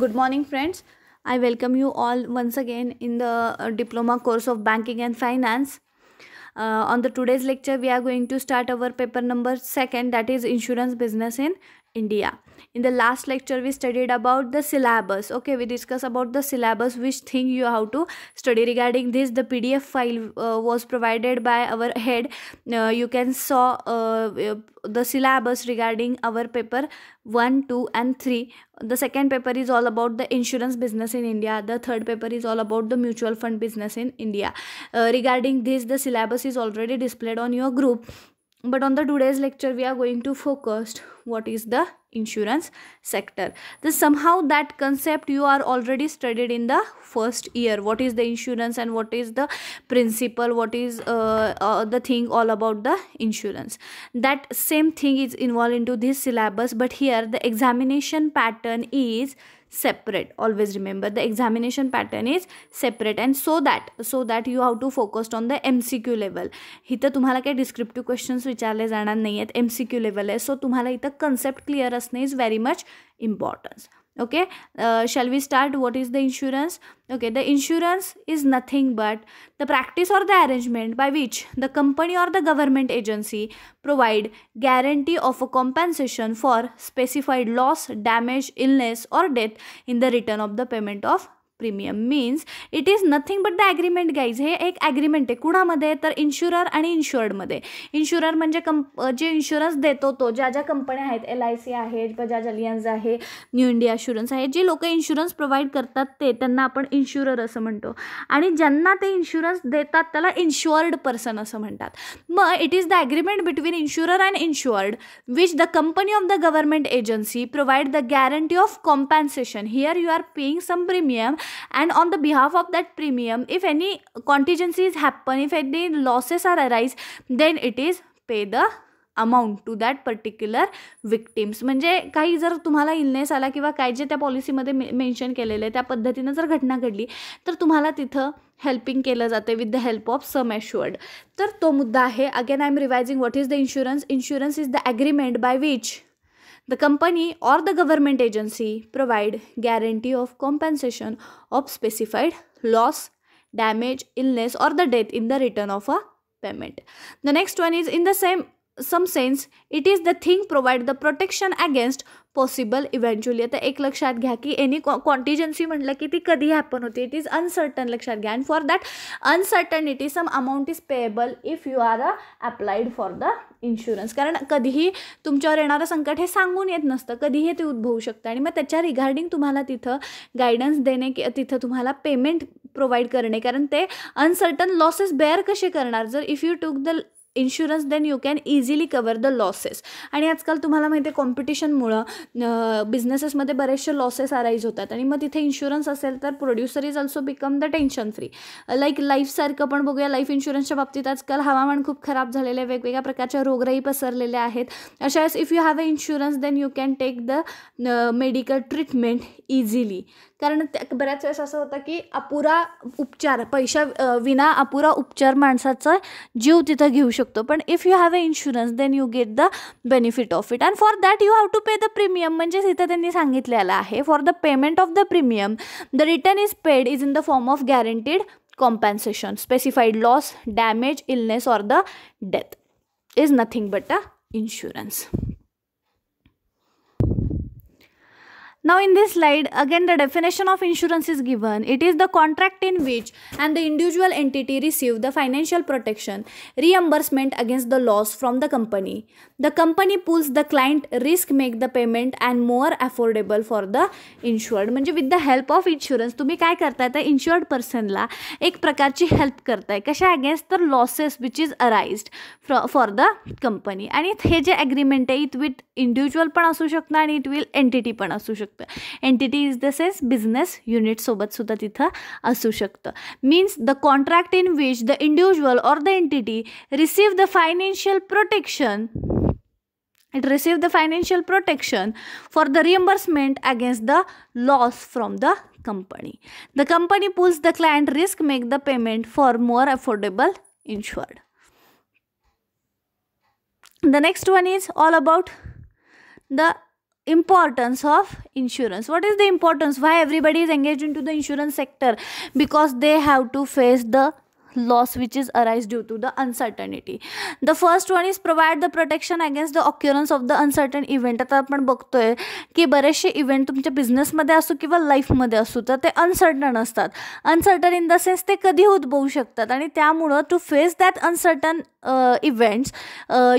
good morning friends i welcome you all once again in the uh, diploma course of banking and finance uh, on the today's lecture we are going to start our paper number second that is insurance business in india in the last lecture we studied about the syllabus okay we discussed about the syllabus which thing you have to study regarding this the pdf file uh, was provided by our head uh, you can saw uh, uh, the syllabus regarding our paper 1 2 and 3 the second paper is all about the insurance business in india the third paper is all about the mutual fund business in india uh, regarding this the syllabus is already displayed on your group but on the today's lecture we are going to focus what is the insurance sector this somehow that concept you are already studied in the first year what is the insurance and what is the principle what is uh, uh, the thing all about the insurance that same thing is involved into this syllabus but here the examination pattern is separate always remember the examination pattern is separate and so that so that you have to focused on the M C Q level इथं तुम्हाला काही descriptive questions विचारले जाणार नाही आहेत M C Q level आहे so तुम्हाला इथं कन्सेप्ट क्लिअर असणे is very much importance okay uh, shall we start what is the insurance okay the insurance is nothing but the practice or the arrangement by which the company or the government agency provide guarantee of a compensation for specified loss damage illness or death in the return of the payment of premium means it is nothing but the agreement guys हे एक agreement आहे कुणामध्ये तर insurer आणि इन्शुअर्डमध्ये insurer म्हणजे कंप जे insurance देतो तो ज्या ज्या कंपन्या आहेत एल आय सी आहे बजाज अलियन्स आहे न्यू इंडिया इन्शुरन्स आहे जे लोक इन्शुरन्स प्रोव्हाइड करतात ते त्यांना आपण इन्शुरर असं म्हणतो आणि ज्यांना ते इन्शुरन्स देतात त्याला इन्शुअर्ड पर्सन असं म्हणतात मग it is the agreement between insurer and insured which the company of the government agency provide the guarantee of compensation here you are paying some premium and on the behalf of that premium if any contingencies happen if any losses are arise then it is pay the amount to that particular victims म्हणजे काही जर तुम्हाला illness आला किंवा काय जे त्या पॉलिसीमध्ये मे मेन्शन केलेलं आहे त्या पद्धतीनं जर घटना घडली तर तुम्हाला तिथं हेल्पिंग केलं जाते with the help of some assured तर तो मुद्दा आहे again I am revising what is the insurance insurance is the agreement by which The company or the government agency provide guarantee of compensation of specified loss, damage, illness or the death in the return of a payment. The next one is in the same some sense it is the thing provide the protection against possible eventually. आता एक लक्षात घ्या की any कॉ contingency म्हटलं It is uncertain. कधी happen होते uncertain is uncertain लक्षात घ्या and for that uncertainty some amount is payable insurance कारण कधीही तुमच्यावर येणारं संकट हे सांगून येत नसतं कधीही ते उद्भवू शकतं आणि मग त्याच्या रिगार्डिंग तुम्हाला तिथं गायडन्स देणे की तिथं तुम्हाला पेमेंट प्रोव्हाइड करणे कारण ते अनसर्टन लॉसेस बेअर कसे करणार जर if you took the insurance then you can easily cover the losses आणि आजकाल तुम्हाला माहिती आहे कॉम्पिटिशनमुळं बिझनेसेसमध्ये बरेचसे लॉसेस अराईज होतात आणि मग तिथे इन्शुरन्स असेल तर producer is also become the tension free like लाईफसारखं पण बघूया लाईफ इन्शुरन्सच्या बाबतीत आजकाल हवामान खूप खराब झालेलं आहे वेगवेगळ्या प्रकारच्या रोगराई पसरलेल्या आहेत अशा if you have a insurance then you can take the medical treatment easily कारण त्या बऱ्याच वेळेस असं होतं की अपुरा उपचार पैशा विना अपुरा उपचार माणसाचा जीव तिथं घेऊ शकतो पण if you have a insurance then you get the benefit of it and for that you have to pay the premium म्हणजेच इथं त्यांनी सांगितलेलं आहे for the payment of the premium the return is paid is in the form of guaranteed compensation specified loss damage illness or the death is nothing but a insurance Now in this slide again the definition of insurance is given. It is the contract in which and the individual entity receive the financial protection reimbursement against the loss from the company. The company pulls the client risk make the payment and more affordable for the insured. म्हणजे with the help of insurance तुम्ही काय करताय तर इन्शुर्ड पर्सनला एक प्रकारची help करताय against the losses losses which is for fro for the company आणि हे जे agreement आहे इट विथ individual पण असू shakna आणि इट विल एंटिटी पण असू shakna. Entity is the sense business unit. सुद्धा तिथं असू शकतं means the contract in which the individual or the entity receive the financial protection it receive the financial protection for the reimbursement against the loss from the company the company pulls the client risk make the payment for more affordable insured the next one is all about the importance of insurance what is the importance why everybody is engaged into the insurance sector because they have to face the loss which is arise due to the uncertainty the first one is provide the protection against the occurrence of the uncertain event आता आपण बघतोय की बरेचसे event तुमच्या बिझनेसमध्ये असो किंवा लाईफमध्ये असू तर ते अनसर्टन असतात अनसर्टन इन द सेन्स ते कधी उद्भवू शकतात आणि त्यामुळं to face that uncertain events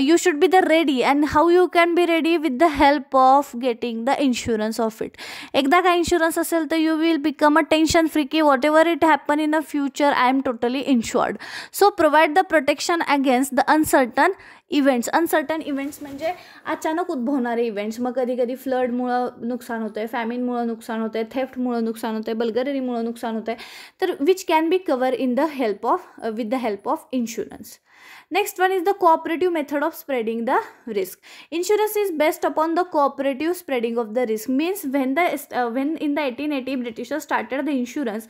you should be the ready and how you can be ready with the help of getting the insurance of it एकदा काय इन्शुरन्स असेल तर you will become a tension free की whatever it happen in a future I am totally insure insured so provide the protection against the uncertain events uncertain events म्हणजे अचानक उद्भवणारे events मग कधी कधी फ्लडमुळं नुकसान होतं आहे फॅमिनमुळं नुकसान होतं आहे थेफ्टमुळं नुकसान होतं आहे बल्गरेरीमुळं नुकसान होतं आहे तर which can be cover in the help of with the help of insurance next one is the cooperative method of spreading the risk insurance is best upon the cooperative spreading of the risk means when the when in the the 1880 Britisher started the the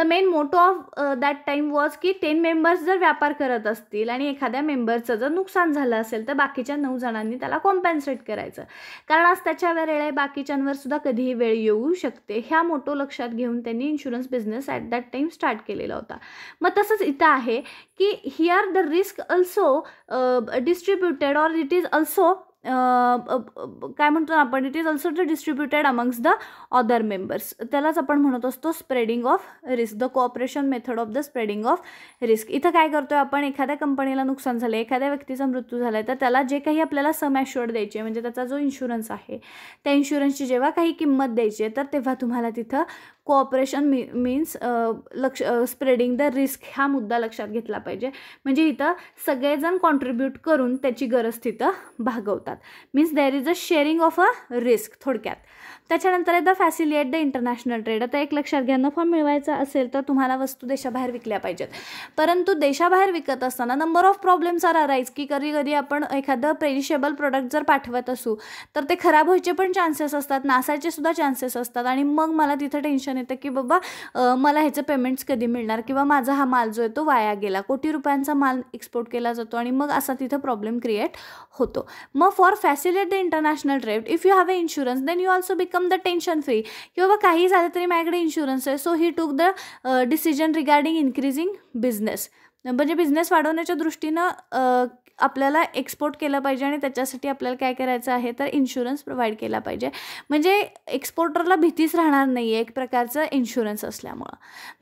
the main motto of that that was की ten members जर व्यापार करत असतील आणि एखाद्या मेंबरचं जर नुकसान झालं असेल तर बाकीच्या नऊ जणांनी त्याला कॉम्पन्सेट करायचं कारण आज त्याच्या वेळेला बाकीच्यांवर सुद्धा कधीही वेळ येऊ शकते ह्या मोटो लक्षात घेऊन त्यांनी insurance business at that time start केलेला होता मग तसंच इथं आहे की here the risk a also distributed or it is also काय म्हणतो आपण it is also the distributed amongst the other members त्यालाच आपण म्हणत असतो spreading of risk the cooperation method of the spreading of risk इथं काय करतोय आपण एखाद्या कंपनीला नुकसान झालं एखाद्या व्यक्तीचा मृत्यू झाला आहे तर त्याला जे काही आपल्याला सम ॲश्युअर्ड द्यायचे म्हणजे त्याचा जो इन्शुरन्स आहे त्या इन्शुरन्सची जेव्हा काही किंमत द्यायची आहे तर तेव्हा तुम्हाला तिथं कोऑपरेशन मी मीन्स लक्ष स्प्रेडिंग द रिस्क हा मुद्दा लक्षात घेतला पाहिजे म्हणजे इथं सगळेजण कॉन्ट्रीब्यूट करून त्याची गरज तिथं भागवतात means there is a sharing of a risk थोडक्यात त्याच्यानंतर एकदा फॅसिलिएट द इंटरनॅशनल ट्रेड आता एक लक्षात घ्या नफा मिळवायचा असेल तर तुम्हाला वस्तू देशाबाहेर विकल्या पाहिजेत परंतु देशाबाहेर विकत असताना number of problems are arise की कधी कधी आपण एखादं पेरिशेबल प्रोडक्ट जर पाठवत असू तर ते खराब व्हायचे पण चान्सेस असतात नासायचे सुद्धा चान्सेस असतात आणि मग मला तिथं टेन्शन येतं की बाबा मला ह्याचं पेमेंट्स कधी मिळणार किंवा माझा हा माल जो आहे तो वाया गेला कोटी रुपयांचा माल एक्सपोर्ट केला जातो आणि मग असा तिथं प्रॉब्लेम क्रिएट होतो मग for facilitate the international trade if you have a insurance then you also bec become the tension free किंवा काही झालं तरी माझ्याकडे इन्शुरन्स आहे so he took the decision regarding increasing business म्हणजे बिझनेस वाढवण्याच्या दृष्टीनं uh, आपल्याला एक्सपोर्ट केलं पाहिजे आणि त्याच्यासाठी आपल्याला काय करायचं आहे तर इन्शुरन्स प्रोव्हाइड केला पाहिजे म्हणजे एक्सपोर्टरला भीतीच राहणार नाही आहे एक प्रकारचं इन्शुरन्स असल्यामुळं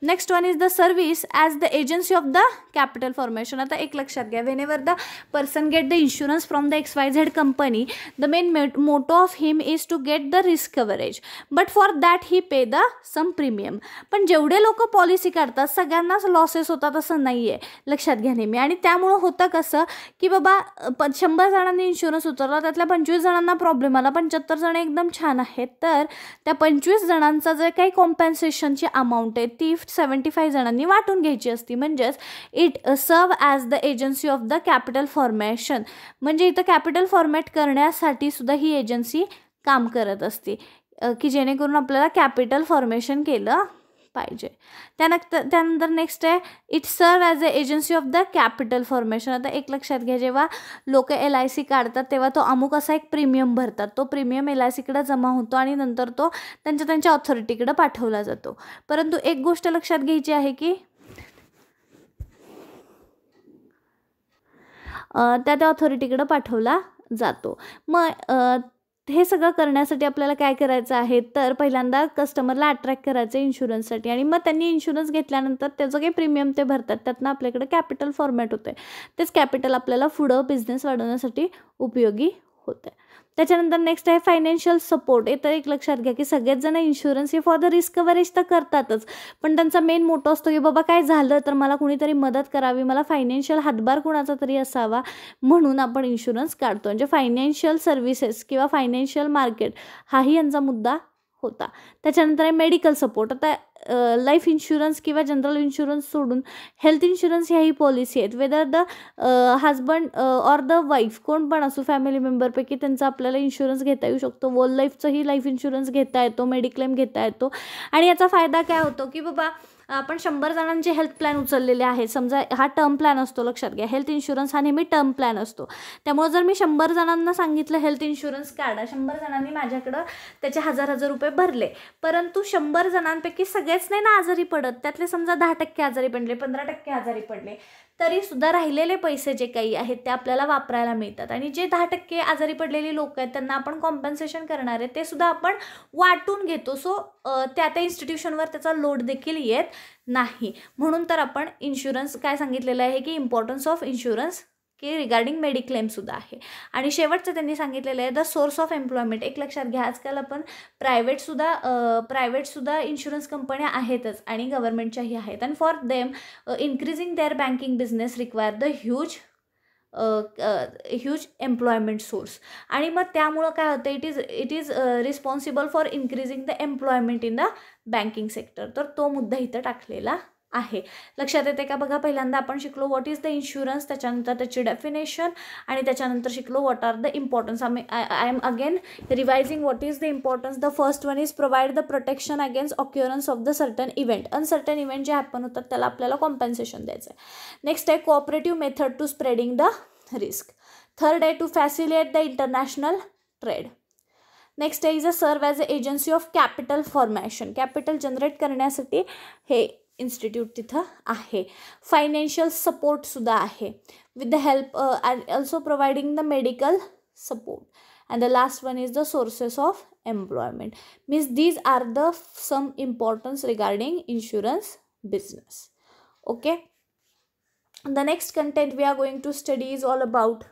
next one is the service as the agency of the capital formation आता एक लक्षात घ्या when the person get the insurance from the X Y Z company the main motto of him is to get the risk coverage but for that he pay the some premium पण जेवढे लोक policy काढतात सगळ्यांनाच losses होतात असं नाही आहे लक्षात घ्या नेहमी आणि त्यामुळं होतं कसं की बाबा प शंभर जणांनी इन्शुरन्स उतरला त्यातल्या पंचवीस जणांना प्रॉब्लेम आला पंच्याहत्तर जण एकदम छान आहेत तर त्या पंचवीस जणांचा जे काही कॉम्पन्सेशनची अमाऊंट आहे ती सेवन्टी फाय जणांनी वाटून घ्यायची असती म्हणजेच it serve as the agency of the capital formation म्हणजे इथं कॅपिटल फॉर्मॅट करण्यासाठी सुद्धा ही एजन्सी काम करत असते की जेणेकरून आपल्याला कॅपिटल फॉर्मेशन केलं पाहिजे त्यानंतर त्यानंतर नेक्स्ट आहे it serve as a agency of the capital formation आता एक लक्षात घ्या जेव्हा लोक एल आय सी काढतात तेव्हा तो अमुक असा एक प्रीमियम भरतात तो प्रीमियम एल आय सीकडे जमा होतो आणि नंतर तो त्यांच्या त्यांच्या ऑथॉरिटीकडे पाठवला जातो परंतु एक गोष्ट लक्षात घ्यायची आहे की त्या त्या ऑथॉरिटीकडे पाठवला जातो मग हे सगळं करण्यासाठी आपल्याला काय करायचं आहे तर पहिल्यांदा कस्टमरला अट्रॅक्ट करायचं आहे इन्शुरन्ससाठी आणि मग त्यांनी इन्शुरन्स घेतल्यानंतर त्याचं काही प्रीमियम ते भरतात त्यातनं आपल्याकडे कॅपिटल फॉर्मॅट होतं आहे तेच कॅपिटल आपल्याला पुढं बिझनेस वाढवण्यासाठी उपयोगी होतं आहे त्याच्यानंतर नेक्स्ट आहे फायनान्शियल सपोर्ट हे तर एक लक्षात घ्या की सगळेच जण इन्शुरन्स हे फॉर द रिस्क कव्हरेज तर करतातच पण त्यांचा मेन मोठं असतो की बाबा काय झालं तर मला कुणीतरी मदत करावी मला फायनान्शियल हातभार कुणाचा तरी असावा म्हणून आपण इन्शुरन्स काढतो म्हणजे फायनान्शियल सर्व्हिसेस किंवा फायनान्शियल मार्केट हाही यांचा मुद्दा होता त्याच्यानंतर आहे मेडिकल सपोर्ट आता लाईफ इन्शुरन्स किंवा जनरल इन्शुरन्स सोडून हेल्थ इन्शुरन्स ह्याही पॉलिसी आहेत whether the husband or the wife कोण पण असो फॅमिली मेंबरपैकी त्यांचा आपल्याला इन्शुरन्स घेता येऊ शकतो वर्ल्ड लाईफचंही लाईफ इन्शुरन्स घेता येतो मेडिक्लेम घेता येतो आणि याचा फायदा काय होतो की बाबा आपण शंभर जणांचे हेल्थ प्लॅन उचललेले आहेत समजा हा टर्म प्लॅन असतो लक्षात घ्या हेल्थ इन्शुरन्स हा नेहमी टर्म प्लॅन असतो त्यामुळे जर मी शंभर जणांना सांगितलं हेल्थ इन्शुरन्स काढा शंभर जणांनी माझ्याकडं त्याचे हजार हजार रुपये भरले परंतु शंभर जणांपैकी सगळेच नाही ना आजारी पडत त्यातले समजा दहा टक्के आजारी पडले पंधरा टक्के आजारी पडले तरी सुद्धा राहिलेले पैसे जे काही आहेत ते आपल्याला वापरायला मिळतात आणि जे दहा टक्के आजारी पडलेली लोक आहेत त्यांना आपण कॉम्पन्सेशन करणार आहे ते सुद्धा आपण वाटून घेतो सो त्या त्या इन्स्टिट्यूशनवर त्याचा लोड देखील येत नाही म्हणून तर आपण इन्शुरन्स काय सांगितलेलं आहे की इम्पॉर्टन्स ऑफ इन्शुरन्स की रिगार्डिंग मेडिक्लेमसुद्धा आहे आणि शेवटचं त्यांनी सांगितलेलं आहे द सोर्स ऑफ एम्प्लॉयमेंट एक लक्षात घ्या आजकाल आपण प्रायव्हेटसुद्धा प्रायव्हेटसुद्धा इन्शुरन्स कंपन्या आहेतच आणि गव्हर्नमेंटच्याही आहेत and for them increasing their banking business require the huge huge employment source आणि मग त्यामुळं काय होतं it is it is responsible for increasing the employment in the banking sector तर तो मुद्दा इथं टाकलेला आहे लक्षात येते का बघा पहिल्यांदा आपण शिकलो व्हॉट इज द इन्शुरन्स त्याच्यानंतर त्याची डेफिनेशन आणि त्याच्यानंतर शिकलो व्हॉट आर द इम्पॉर्टन्स आम्ही I am again revising what is the importance the first one is provide the protection against occurrence of the certain event uncertain event जे happen होतात त्याला आपल्याला कॉम्पन्सेशन द्यायचं आहे नेक्स्ट आहे cooperative method to spreading the risk third आहे to facilitate the international trade next आहे is a serve as a agency of capital formation capital generate करण्यासाठी हे इन्स्टिट्यूट तिथं आहे फायनान्शियल सपोर्टसुद्धा आहे with the help and also providing the medical support and the last one is the sources of employment means these are the some importance regarding insurance business okay the next content we are going to study is all about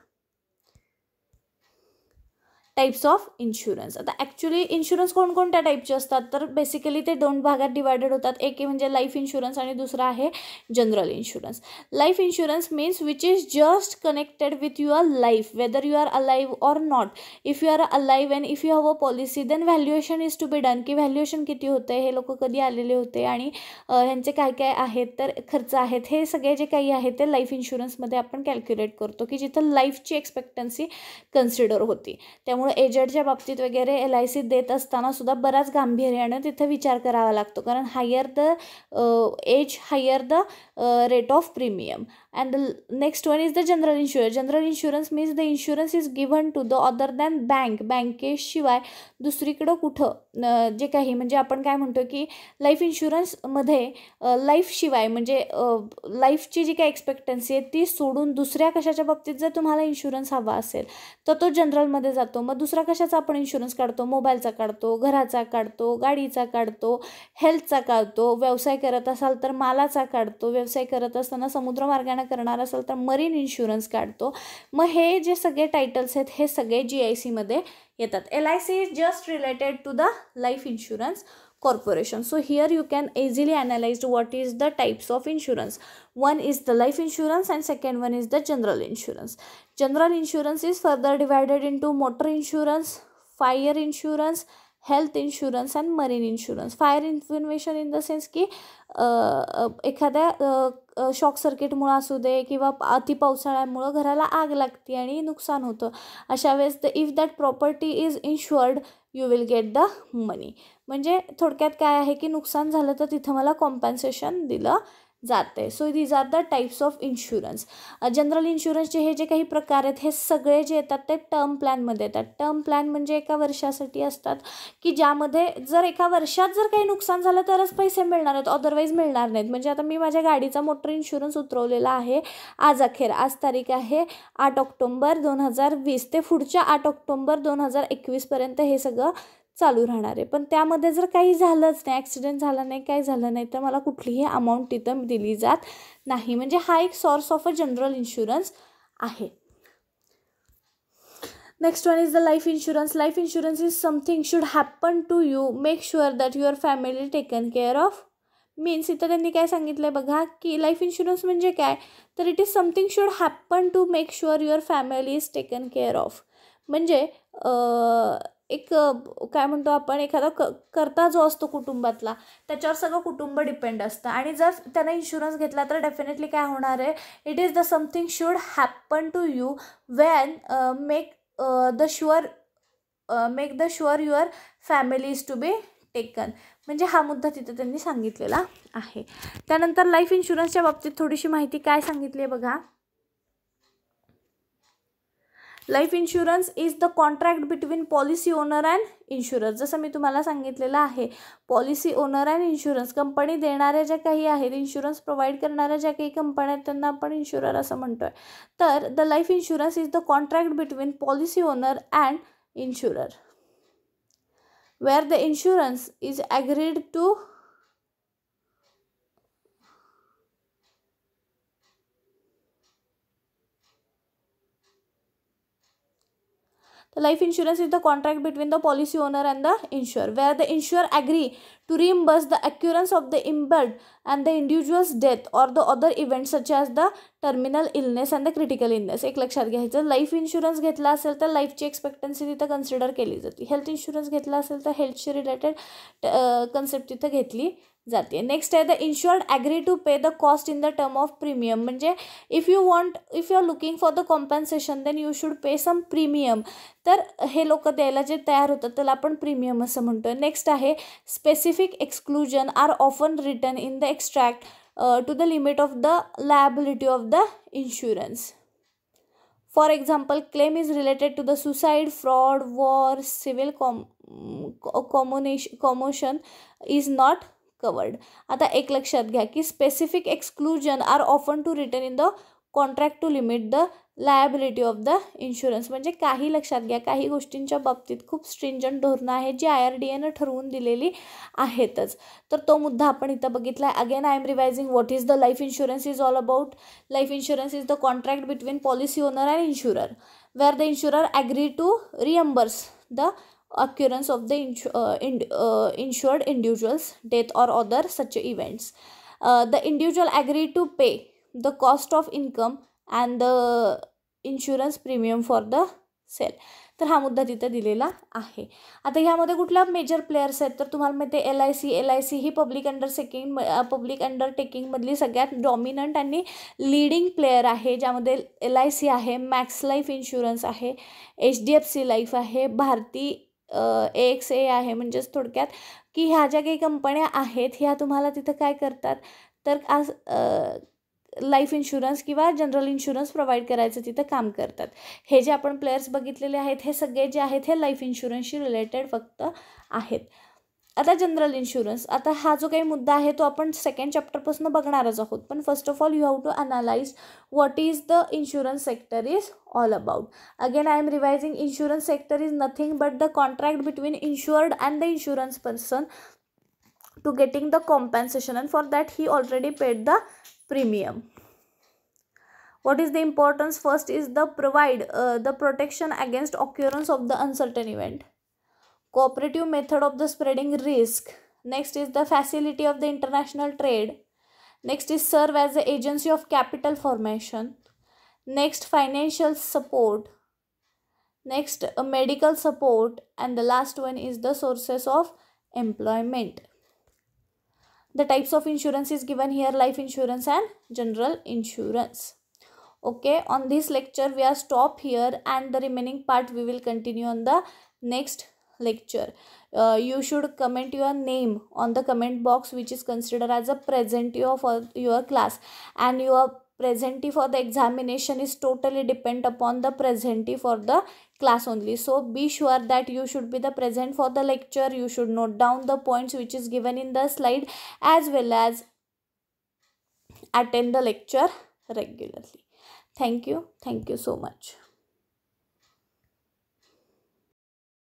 types of insurance आता actually insurance कोणकोणत्या टाईपचे असतात तर basically ते दोन भागात divided होतात एक म्हणजे लाईफ इन्शुरन्स आणि दुसरा आहे general insurance life insurance means which is just connected with your life whether you are alive or not if you are alive and if you have a policy then valuation is to be done की valuation किती होते हे लोक कधी आलेले होते आणि ह्यांचे काय काय आहेत तर खर्च आहेत हे सगळे जे काही आहे ते लाईफ इन्शुरन्समध्ये आपण कॅल्क्युलेट करतो की जिथं लाईफची एक्सपेक्टन्सी कन्सिडर होती त्यामुळे त्यामुळे बाबतीत वगैरे एल आय देत असताना सुद्धा बराच गांभीर्याने तिथे विचार करावा लागतो कारण higher the age higher the rate of premium and next one is the general insurance general insurance means the insurance is given to the other than bank बँकेशिवाय दुसरीकडं कुठं जे काही म्हणजे आपण काय म्हणतो की लाईफ इन्शुरन्समध्ये लाईफशिवाय म्हणजे लाईफची जी काही एक्सपेक्टन्सी आहे ती सोडून दुसऱ्या कशाच्या बाबतीत जर तुम्हाला इन्शुरन्स हवा असेल तर तो जनरलमध्ये जातो मग दुसरा कशाचा आपण इन्शुरन्स काढतो मोबाईलचा काढतो घराचा काढतो गाडीचा काढतो हेल्थचा काढतो व्यवसाय करत असाल तर मालाचा काढतो व्यवसाय करत असताना समुद्रमार्गाने करणार असेल तर मरीन इन्शुरन्स काढतो मग हे जे सगळे टायटल्स आहेत हे सगळे जी आय सीमध्ये येतात L I C is just related to the life insurance corporation so here you can easily analyse what is the types of insurance one is the life insurance and second one is the general insurance general insurance is further divided to motor insurance fire insurance health insurance and marine insurance fire information in the sense की एखाद्या uh, shock सर्किटमुळं असू दे किंवा अति पावसाळ्यामुळं घराला आग लागते आणि नुकसान होतं अशा वेळेस the if that property is insured you will get the money म्हणजे थोडक्यात काय आहे की नुकसान झालं तर तिथं मला कॉम्पन्सेशन दिलं जाते so these are the types of insurance general इन्शुरन्सचे हे जे काही प्रकार आहेत हे सगळे जे येतात ते टर्म प्लॅनमध्ये येतात टर्म प्लॅन म्हणजे एका वर्षासाठी असतात की ज्यामध्ये जर एका वर्षात जर काही नुकसान झालं तरच पैसे मिळणार आहेत अदरवाईज मिळणार नाहीत म्हणजे आता मी माझ्या गाडीचा मोटर इन्शुरन्स उतरवलेला आहे आज अखेर आज तारीख आहे आठ ऑक्टोंबर दोन हजार वीस ते पुढच्या आठ ऑक्टोंबर दोन हजार एकवीसपर्यंत हे सगळं चालू राहणार आहे पण त्यामध्ये जर काही झालंच नाही ॲक्सिडेंट झाला नाही काही झालं नाही तर मला कुठलीही अमाऊंट तिथं दिली जात नाही म्हणजे हा एक source of a general insurance आहे next one is the life insurance life insurance is something should happen to you make sure that your family taken care of means इथं त्यांनी काय सांगितलं आहे बघा की लाईफ इन्शुरन्स म्हणजे काय तर it is something should happen to make sure your family is taken care of म्हणजे एक काय म्हणतो आपण एखादा क करता जो असतो कुटुंबातला त्याच्यावर सगळं कुटुंब डिपेंड असतं आणि जर त्यानं इन्शुरन्स घेतला तर डेफिनेटली काय होणार आहे it is the something should happen to you want make the sure make the sure your family is to be taken म्हणजे हा मुद्दा तिथं त्यांनी सांगितलेला आहे त्यानंतर लाईफ इन्शुरन्सच्या बाबतीत थोडीशी माहिती काय सांगितली आहे बघा life insurance is the contract between policy owner and insurance जसं मी तुम्हाला सांगितलेलं आहे policy owner and insurance company देणाऱ्या ज्या काही आहेत इन्शुरन्स प्रोव्हाइड करणाऱ्या ज्या काही कंपन्या आहेत त्यांना आपण इन्शुरर असं म्हणतो आहे तर the life insurance is the contract between policy owner and insurer where the insurance is agreed to तर life insurance is the contract between the policy owner and the insurer where the insurer agree to reimburse the occurrence of the insured and the individuals death or the other इव्हेंट्सच्या the terminal illness and the critical illness एक लक्षात घ्यायचं life insurance घेतला असेल तर लाईफची expectancy तिथं consider केली जाते हेल्थ इन्शुरन्स घेतला असेल तर हेल्थशी रिलेटेड कन्सेप्ट तिथं घेतली जाते नेक्स्ट आहे the insured agree to pay the cost in the term of premium म्हणजे if you want if you are looking for the compensation then you should pay some premium तर हे लोक द्यायला जे तयार होतात त्याला आपण प्रीमियम असं म्हणतो नेक्स्ट आहे specific exclusion are often return in the extract to the limit of the liability of the insurance for example claim is related to the suicide fraud war civil com commotion commotion is not covered आता एक लक्षात घ्या की specific exclusion are often to return in the contract to limit the liability of the insurance म्हणजे काही लक्षात घ्या काही गोष्टींच्या बाबतीत खूप स्ट्रिंजंट धोरणं आहेत जी आय आर डी एनं ठरवून दिलेली आहेतच तर तो मुद्दा आपण इथं बघितला आहे again I am revising what is the life insurance is all about life insurance is the contract between policy owner and insurer where the insurer agree to reimburse the occurrence of the insu इंड insured uh, death or other such events the events. Agree to pay the cost of income and the insurance premium for the sale तर हा मुद्दा तिथं दिलेला आहे आता ह्यामध्ये कुठल्या मेजर प्लेयर्स आहेत तर तुम्हाला माहिती आहे L I C L I C ही पब्लिक अंडरसेकिंग पब्लिक अंडरटेकिंगमधली सगळ्यात डॉमिनंट आणि लीडिंग प्लेयर आहे ज्यामध्ये एल आय सी आहे मॅक्स लाईफ इन्शुरन्स आहे H D F C Life आहे भारती एक्स ए आहे म्हणजेच थोडक्यात की ह्या ज्या काही कंपन्या आहेत ह्या तुम्हाला तिथं काय करतात तर आज लाईफ इन्शुरन्स किंवा जनरल इन्शुरन्स प्रोव्हाइड करायचं तिथं काम करतात हे जे आपण प्लेयर्स बघितलेले आहेत हे सगळे जे आहेत हे लाईफ इन्शुरन्सशी रिलेटेड फक्त आहेत आता जनरल इन्शुरन्स आता हा जो काही मुद्दा आहे तो आपण सेकंड चॅप्टरपासून बघणारच आहोत पण first of all you have to analyse what is the insurance sector is all about again I am revising insurance sector is nothing but the contract between insured and the insurance person to getting the compensation and for that he already paid the premium what is the importance first is the provide the protection against occurrence of the uncertain event cooperative method of the spreading risk next is the facility of the international trade next is serve as the agency of capital formation next financial support next medical support and the last one is the sources of employment the types of insurance is given here life insurance and general insurance okay on this lecture we are stop here and the remaining part we will continue on the next lecture. Uh, you should comment your name on the comment box which is considered as a presentee of uh, your class and your presentee for the examination is totally depend upon the presentee for the class only so be sure that you should be the present for the lecture you should note down the points which is given in the slide as well as attend the lecture regularly thank you thank you so much